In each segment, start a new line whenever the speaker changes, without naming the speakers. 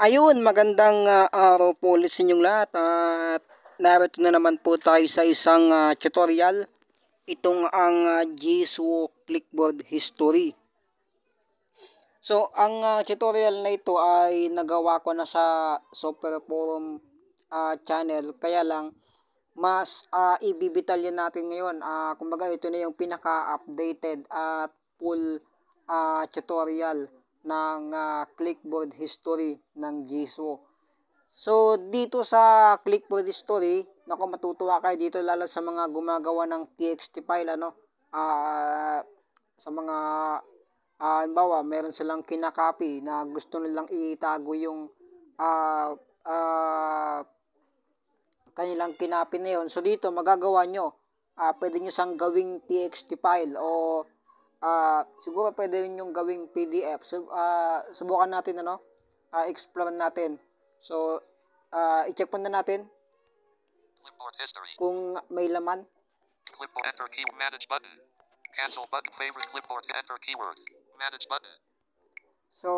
Ayun, magandang uh, araw po ulit sa inyong lahat at narito na naman po tayo sa isang uh, tutorial. Itong ang uh, ah, GSWO Clickboard History. So, ang uh, tutorial na ito ay nagawa ko na sa Software Forum uh, channel. Kaya lang, mas uh, ibibitalyan natin ngayon. Uh, kumbaga, ito na yung pinaka-updated at full uh, tutorial ng uh, clickboard history ng Jisoo. So, dito sa clickboard history, nako matutuwa kayo dito lalo sa mga gumagawa ng TXT file, ano, uh, sa mga, uh, halimbawa, meron silang kinakapi na gusto nilang iitago yung uh, uh, kanilang kinapi na yun. So, dito, magagawa nyo, uh, pwede nyo sang gawing TXT file o uh, siguro pwede rin yung gawing PDF. So, uh, ah, subukan natin ano, uh, explore natin. So, uh, i-check muna natin kung may laman.
Clipboard enter key manage button. Cancel button favorite clipboard enter keyword. Manage button.
So,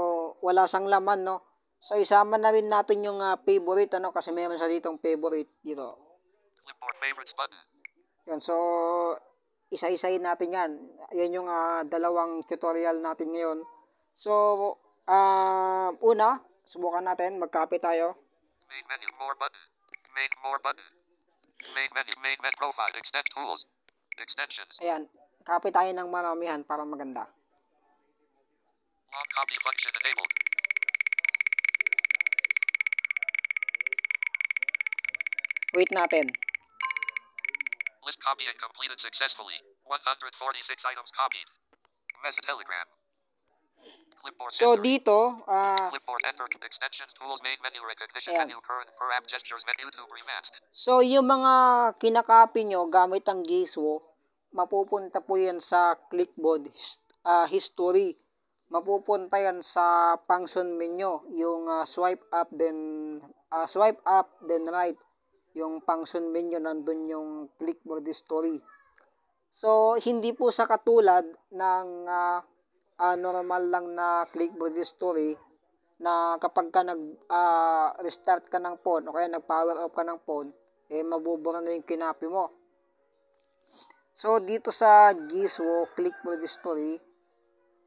wala sang laman, no? So, isama na rin natin yung uh, favorite, ano? Kasi meron sa ditong favorite dito.
Clipboard favorites button.
Yan, so, isa-isahin natin yan. Yan yung uh, dalawang tutorial natin ngayon. So, uh, una, subukan natin, mag-copy tayo.
Main menu, more button. Main more button. Main menu, main menu, profile, extend tools. Extensions.
Ayan, copy tayo ng maramihan para maganda.
Long copy function enabled. Wait natin. List copying completed successfully. 146 items copied. Message Telegram. Clipboard so dito, uh, Clipboard enter,
extensions, tools, main menu recognition, menu current, per app gestures, menu to revanced.
So yung mga kinakopy nyo gamit ang Giswo, mapupunta po yan sa clipboard uh, history. Mapupunta yan sa function menu, yung uh, swipe up then uh, swipe up then right yung function menu nandun yung clipboard history. So, hindi po sa katulad ng uh, uh, normal lang na clipboard history na kapag ka nag-restart ah, uh, ka ng phone o kaya nag-power off ka ng phone, eh mabubura na yung kinapi mo. So, dito sa Jisoo clipboard history,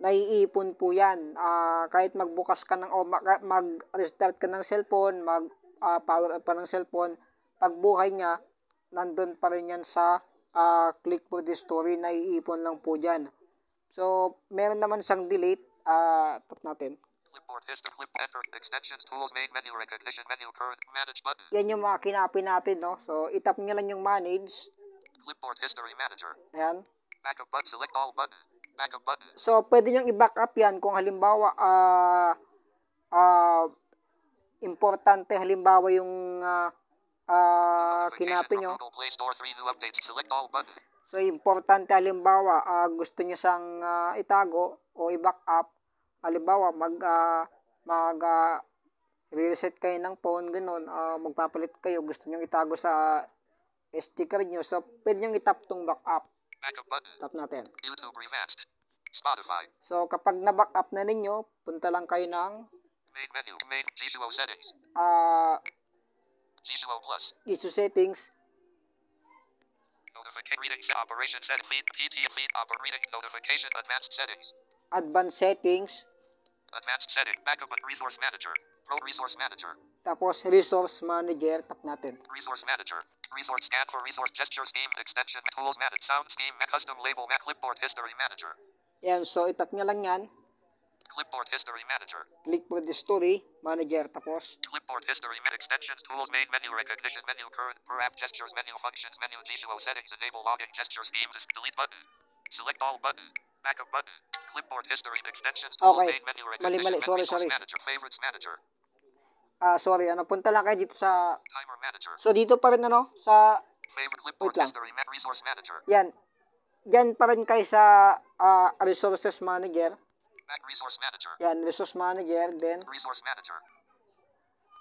naiipon po yan. Uh, kahit magbukas ka ng, o mag-restart ka ng cellphone, mag-power uh, off ka ng cellphone, pagbuhay niya, nandun pa rin yan sa uh, ah, click for the story, naiipon lang po dyan. So, meron naman siyang delete, uh, tap natin. Yan yung mga kinapin natin, no? So, itap nyo lang yung manage.
Clipboard history manager. Ayan. Backup button, select all button.
Backup button.
So, pwede nyo i backup yan kung halimbawa, ah, uh, ah, uh, importante halimbawa yung uh, uh, ah, kinopy nyo. So, importante halimbawa, uh, gusto nyo sang uh, itago o i backup up. Halimbawa, mag, uh, mag, uh, reset kayo ng phone, ganun, uh, magpapalit kayo, gusto nyo itago sa uh, SD card nyo. So, pwede nyo itap tong backup. Tap natin. So, kapag na backup na ninyo, punta lang kayo ng
Main menu,
main G Settings.
Ah, uh,
Visual Plus. Issue
settings.
Notification reading operation set feed PT feed operating notification advanced settings.
Advanced settings.
Advanced setting backup and resource manager. Pro resource manager.
Tapos resource manager tap natin.
Resource manager. Resource scan for resource gestures theme extension tools manage sound theme custom label map clipboard history manager.
Yan so itap niya lang yan.
Clipboard History Manager.
Clipboard History Manager tapos.
Clipboard History Manager. Extensions Tools Main Menu Recognition Menu Current Per App Gestures Menu Functions Menu Visual Settings Enable Login Gesture Scheme Delete Button. Select All Button. Backup Button. Clipboard History Extensions Tools okay. Main Menu Recognition mali, mali. Sorry, sorry. Manager Favorites Manager.
Ah, uh, sorry. Ano, punta lang kayo dito sa... Timer
Manager. So, dito
pa rin ano, sa...
Favorite Clipboard Wait lang. History Resource Manager. Yan.
Yan pa rin kayo sa uh, Resources Manager.
Resource manager.
Yan, resource manager. Then,
resource manager.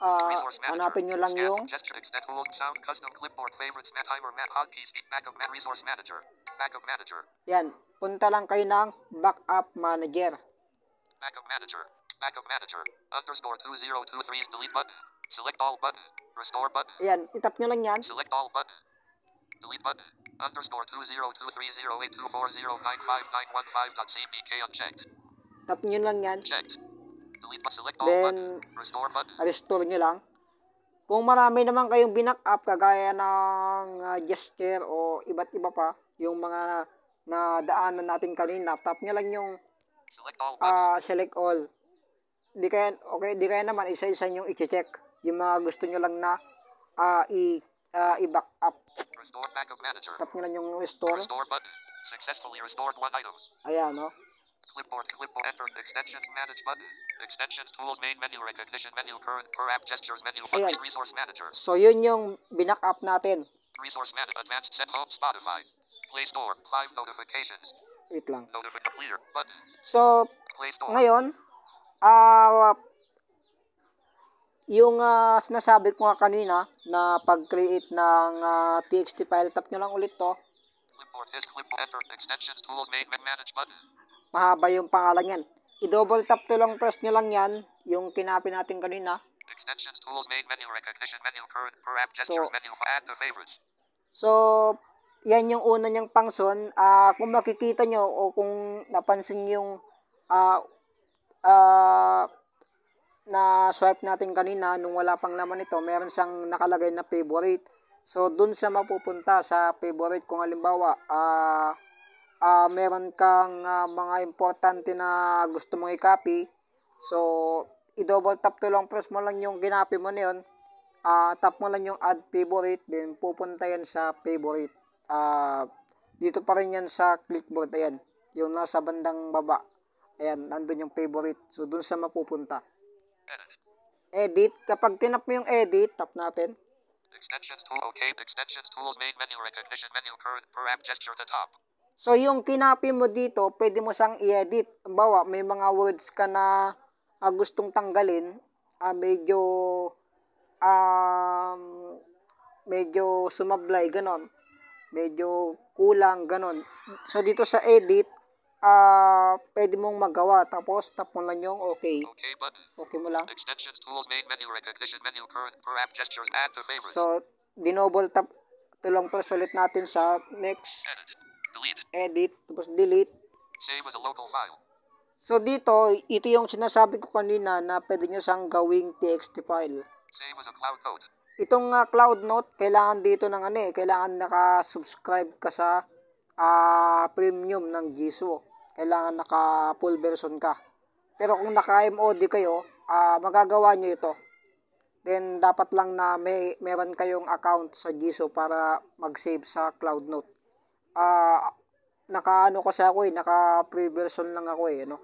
Uh, hanapin nyo lang yung gesture,
extent, old, sound, custom, clipboard, favorites, net, timer, map, hotkeys, deep, backup, manager. Backup manager.
Yan, punta lang kayo ng backup manager.
Backup manager. Backup manager. Underscore 2023 delete button. Select all button. Restore button.
Yan, itap nyo lang yan.
Select all button. Delete button. Underscore 20230824095915.cpk
unchecked. Tap nyo lang yan. Then, restore nyo lang. Kung marami naman kayong binakup, kagaya ng uh, gesture o iba't iba pa, yung mga na, daanan natin kanina, tap nyo lang yung select all. Uh, select all. Di kaya, okay, di kaya naman isa-isa nyo i-check yung mga gusto nyo lang na uh, i uh, i-back up.
backup Tap nyo lang
yung restore. Restore
button. Successfully restored one items. Ayan, no? Oh. Clipboard, clipboard, enter, extensions, manage button, extensions, tools, main menu, recognition menu, current, per app, gestures menu, Ayan. resource manager. So, yun
yung binack up natin.
Resource manager, advanced, set home, Spotify, Play Store, five notifications. Wait lang. Notifi
button.
So, Play Store. ngayon, ah, uh, yung uh, sinasabi ko nga kanina na pag-create ng uh, ah, txt file, tap nyo lang ulit to.
Clipboard is clipboard, enter, extensions, tools, main, manage button.
Mahaba yung pangalan yan. I-double tap to lang press nyo lang yan, yung kinapin natin kanina.
Extensions, tools, main menu, recognition menu, current, per app, gestures, so, menu, add to favorites.
So, yan yung una niyang pangson. Uh, kung makikita nyo o kung napansin yung uh, uh, na swipe natin kanina nung wala pang laman ito, meron siyang nakalagay na favorite. So, dun siya mapupunta sa favorite kung halimbawa, ah, uh, uh, meron kang uh, mga importante na gusto mong i-copy, so i-double tap to lang press mo lang yung ginapi mo na yun, uh, tap mo lang yung add favorite, then pupunta yan sa favorite. Uh, dito pa rin yan sa clipboard, ayan, yung nasa bandang baba. Ayan, nandun yung favorite. So, dun sa mapupunta. Edit. Kapag tinap mo yung edit, tap natin.
Extensions tool, okay. Extensions
tools, main menu, recognition menu, current, per app gesture, to top.
So, yung kinapi mo dito, pwede mo sang i-edit. Bawa, may mga words ka na uh, gustong tanggalin. Uh, medyo, um, medyo sumablay, ganon. Medyo kulang, ganon. So, dito sa edit, uh, pwede mong magawa. Tapos, tap mo lang yung okay. Okay, okay mo lang. Extensions,
tools, main menu, recognition menu, current, per app, gestures, add to favorites. So,
dinoble tap. Ito lang pa ulit natin sa next. Edit. Edit, tapos delete.
Save
as a local file.
So dito, ito yung sinasabi ko kanina na pwede nyo sang gawing TXT file.
Save as a cloud note.
Itong uh, cloud note, kailangan dito ng ano eh, kailangan naka-subscribe ka sa uh, premium ng Jisoo. Kailangan naka full version ka. Pero kung naka-MOD kayo, uh, magagawa nyo ito. Then, dapat lang na may, meron kayong account sa Jisoo para mag-save sa Cloud Note ah, nakaano kasi ako eh, naka free version lang ako eh, ano?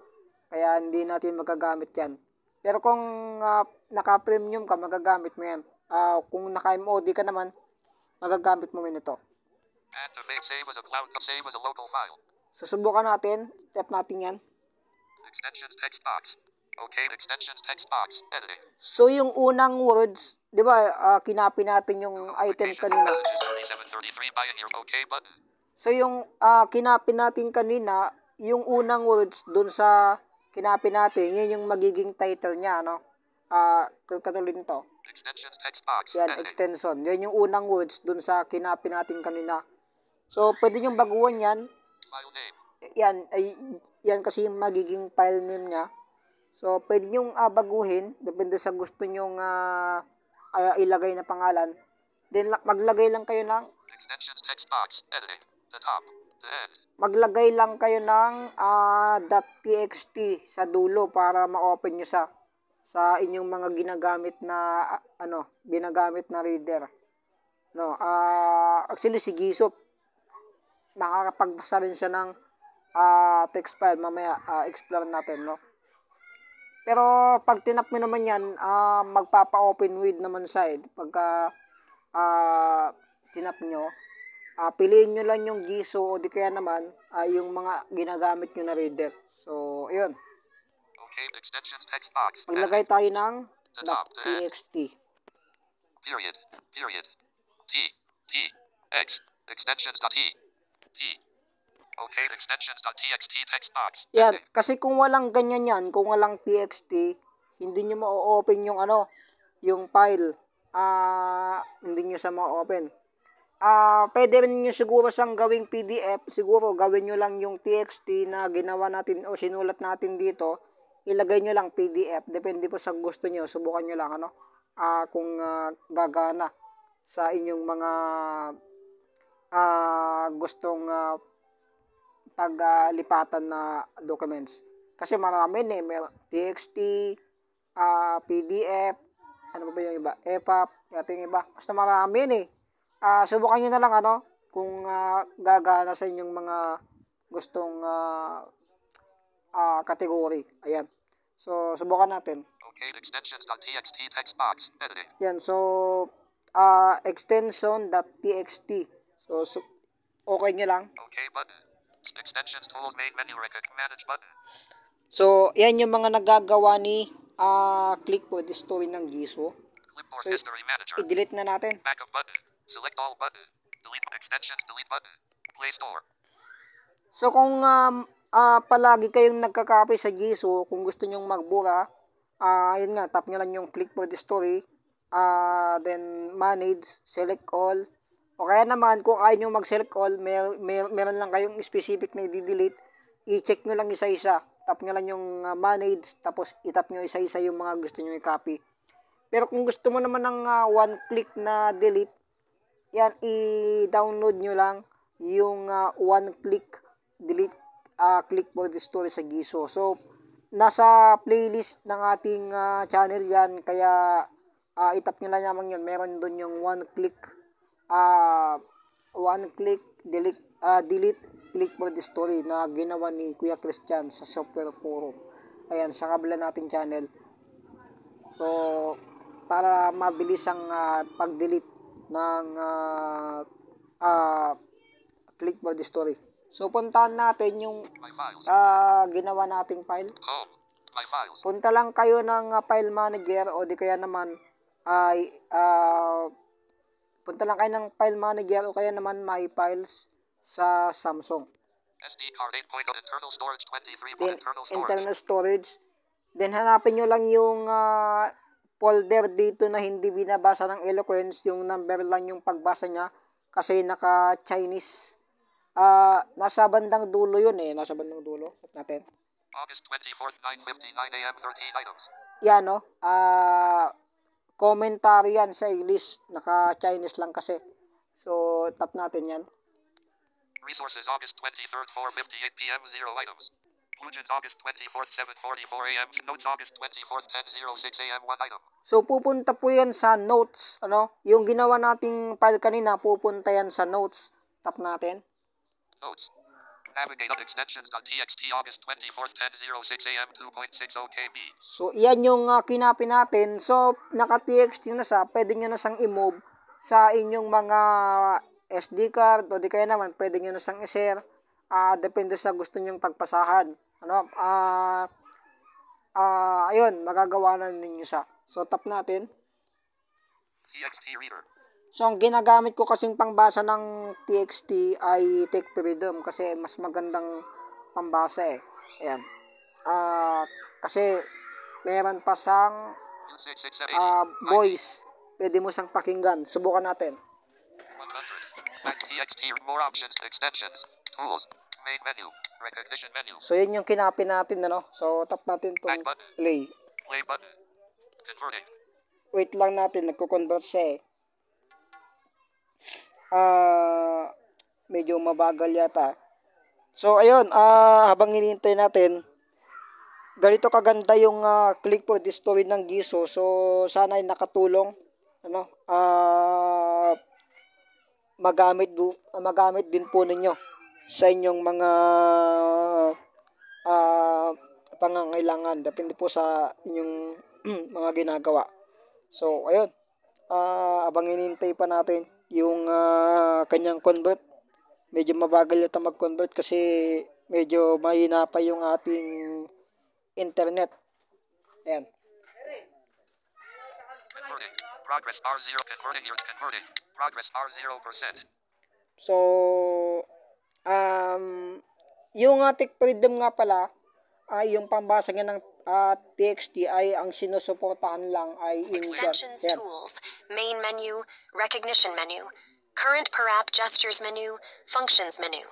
Kaya hindi natin magagamit yan. Pero kung uh, naka-premium ka, magagamit mo yan. Uh, kung naka-MOD ka naman, magagamit mo rin ito.
make save as a cloud, save as a local file.
Susubukan natin, step natin yan.
Extensions text box. Okay, extensions text box. Editing.
So yung unang words, 'di ba, uh, ah, kinapi natin yung item kanina. So yung uh, kinapin natin kanina, yung unang words doon sa kinapin natin, yan yung magiging title niya, no? Uh, ah, katulad nito. Yan, extension. Yan yung unang words doon sa kinapin natin kanina. So, pwede niyong baguhan yan. Yan, ay, yan kasi yung magiging file name niya. So, pwede niyong uh, baguhin, depende sa gusto niyong uh, ilagay na pangalan. Then, maglagay lang kayo ng
Extensions text box, the top, the end.
Maglagay lang kayo ng uh, ah, .txt sa dulo para ma-open nyo sa sa inyong mga ginagamit na uh, ano, ginagamit na reader. No, uh, actually si Gisop nakakapagbasa rin siya ng uh, text file mamaya uh, explore natin, no. Pero pag tinap mo naman yan, uh, magpapa-open with naman siya eh. Pagka uh, tinap nyo, uh, piliin nyo lang yung Giso o di kaya naman uh, yung mga ginagamit nyo na reader. So, ayun.
Okay, extensions text box. Maglagay
tayo ng .txt.
Period. Period. T. T. X. Extensions.t. T. Okay, extensions.txt text
box.
Yan, kasi kung walang ganyan yan, kung walang txt, hindi nyo ma-open yung ano, yung file. uh, hindi nyo sa ma-open uh, pwede rin nyo siguro siyang gawing PDF. Siguro gawin nyo lang yung TXT na ginawa natin o sinulat natin dito. Ilagay nyo lang PDF. Depende po sa gusto nyo. Subukan nyo lang ano. Uh, kung uh, gagana sa inyong mga uh, gustong uh, paglipatan uh, na documents. Kasi marami na eh. May TXT, uh, PDF, ano ba, ba yung iba? EPUB, yata yung iba. Basta marami na eh uh, subukan nyo na lang ano, kung uh, ah, gagana sa inyong mga gustong uh, ah, uh, category. Ayan. So, subukan natin.
Okay, extensions.txt
text box, editing.
Yan, so, uh, extension.txt. So, so, okay nyo lang.
Okay button. Extensions tools main menu record manage button.
So, yan yung mga nagagawa ni uh, click po, destroy ng GISO. So, i-delete na natin. Backup button. Select all button.
Delete extensions. Delete button. Play Store.
So kung um, uh, palagi kayong nagkakape sa Jisoo, kung gusto nyong magbura, uh, ah, ayun nga, tap nyo lang yung click for the story. Uh, then manage, select all. O kaya naman, kung ayaw nyo mag-select all, may, mer meron lang kayong specific na i-delete, i-check nyo lang isa-isa. Tap nyo lang yung uh, manage, tapos itap nyo isa-isa yung mga gusto nyo i-copy. Pero kung gusto mo naman ng uh, one click na delete, yan i-download nyo lang yung uh, ah, one ah, click delete uh, click for the story sa Giso. So nasa playlist ng ating uh, channel yan kaya uh, itap nyo lang naman yun. Meron doon yung one click uh, one click delete uh, delete click for the story na ginawa ni Kuya Christian sa software forum. Ayan, sa kabila nating channel. So, para mabilis ang uh, pag-delete ng uh, uh, click about the story. So, puntahan natin yung uh, ginawa nating file. Punta lang kayo ng uh, file manager o di kaya naman ay uh, punta lang kayo ng file manager o kaya naman my files sa Samsung.
SD card 8.0 internal storage 23 Then, Internal
storage. Then hanapin nyo lang yung uh, folder dito na hindi binabasa ng eloquence yung number lang yung pagbasa niya kasi naka Chinese uh, ah, nasa bandang dulo yun eh nasa bandang dulo Tap natin
August 24 9:59 AM 13 items yan no ah uh,
commentary yan sa English naka Chinese lang kasi so tap natin yan
Resources August 23rd 4:58 PM 0 items Puget, August 24th, 7.44 a.m. Notes, August 24th, 10.06 a.m. One item.
So, pupunta po yan sa notes. Ano? Yung ginawa nating file kanina, pupunta yan sa notes. Tap natin.
Notes. Navigate on extensions.txt August
24th, 10.06 a.m. 2.60 kb. So,
iyan yung uh, ah, kinapin natin. So, naka-txt na sa, pwede nyo na sang i-move sa inyong mga SD card o di kaya naman pwede nyo na sang i-share uh, depende sa gusto nyong pagpasahan ano, ah, uh, ah, uh, ayun, magagawa na ninyo siya. So, tap natin.
TXT Reader.
So, ang ginagamit ko kasing pangbasa ng TXT ay Take Freedom kasi mas magandang pambasa eh. Ayan. Ah, uh, kasi meron pa sang
uh, ah,
voice. Pwede mo sang pakinggan. Subukan natin. 100.
Back TXT. More options. Extensions. Tools. Main menu. Recognition menu. So, yun yung
kinapin natin, ano? So, tap natin itong play.
Play button. Converting.
Wait lang natin, nagko-convert siya eh. Uh, medyo mabagal yata. So, ayun, uh, habang hinihintay natin, ganito kaganda yung uh, click po this story ng Giso. So, sana ay nakatulong. Ano? Ah... Uh, magamit, magamit din po ninyo sa inyong mga uh, pangangailangan depende po sa inyong mga ginagawa so ayun uh, ah, abang inintay pa natin yung uh, kanyang convert medyo mabagal yata mag convert kasi medyo mahina pa yung ating internet ayan
progress R0 converting progress R0%
so um, yung uh, tech freedom nga pala, ay yung pambasa nga ng uh, ah, TXT ay ang sinusuportahan lang ay in Extensions yeah.
tools, main menu, recognition menu, current per app gestures menu, functions menu.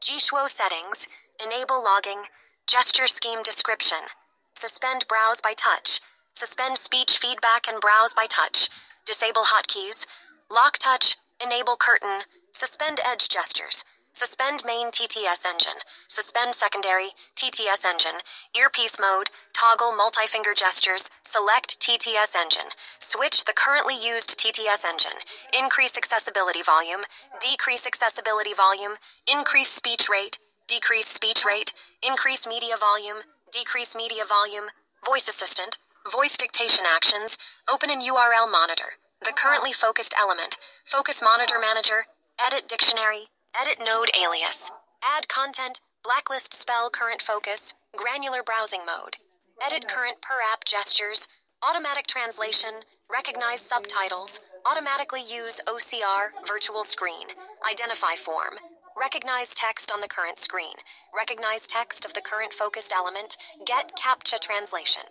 Gshuo settings, enable logging, gesture scheme description, suspend browse by touch, suspend speech feedback and browse by touch, disable hotkeys, lock touch, enable curtain, suspend edge gestures. Suspend main TTS engine. Suspend secondary TTS engine. Earpiece mode. Toggle multi-finger gestures. Select TTS engine. Switch the currently used TTS engine. Increase accessibility volume. Decrease accessibility volume. Increase speech rate. Decrease speech rate. Increase media volume. Decrease media volume. Voice assistant. Voice dictation actions. Open an URL monitor. The currently focused element. Focus monitor manager. Edit dictionary. Edit node alias. Add content, blacklist spell current focus, granular browsing mode. Edit current per app gestures, automatic translation, recognize subtitles, automatically use OCR, virtual screen, identify form, recognize text on the current screen, recognize text of the current focused element, get CAPTCHA translation.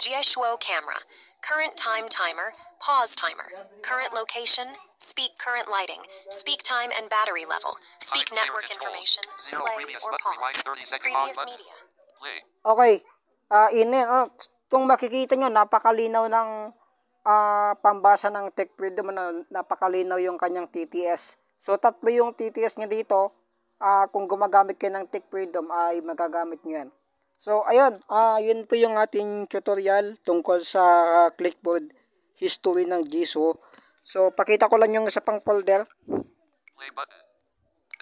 Jieshuo camera, current time timer, pause timer, current location, Speak current lighting, speak time and battery level, speak time network information, Zero play or pause, previous media.
Okay, uh, ah, inin, oh, ah, kung makikita nyo, napakalinaw ng uh, pambasa ng tech freedom na napakalinaw yung kanyang TTS. So, tatlo yung TTS niya dito. Uh, kung gumagamit kayo ng tech freedom, ay magagamit nyo yan. So, ayun, uh, yun po yung ating tutorial tungkol sa uh, clickboard history ng GSO. So, pakita ko lang yung sa pang folder.
Play button.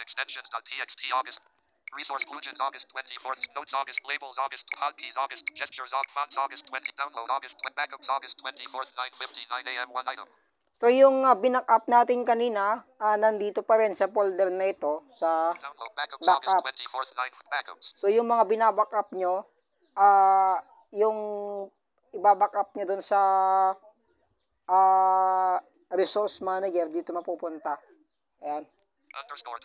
Extensions.txt August. Resource Legends August 24th. Notes August. Labels August. Hotkeys August. Gestures August. Fonts August 20. Download August. Backups August 24th
9.59 a.m. One item.
So yung uh, ah, binack-up natin kanina, uh, nandito pa rin sa folder na ito, sa
backup. So
yung mga binabackup nyo, uh, yung ibabackup nyo dun sa uh, resource manager, dito mapupunta. Ayan.
Underscore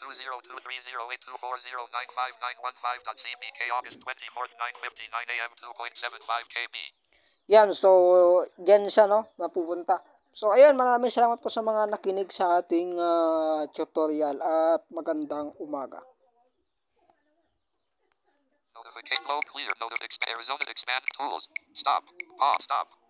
20230824095915.cpk August
24th 9.59 a.m. 2.75 kb.
Yan, so, yan siya, no? Mapupunta. So, ayan, maraming salamat po sa mga nakinig sa ating uh, tutorial at magandang umaga.
Notification mode oh, clear. Notification Arizona expand tools. Stop. Pause. Stop.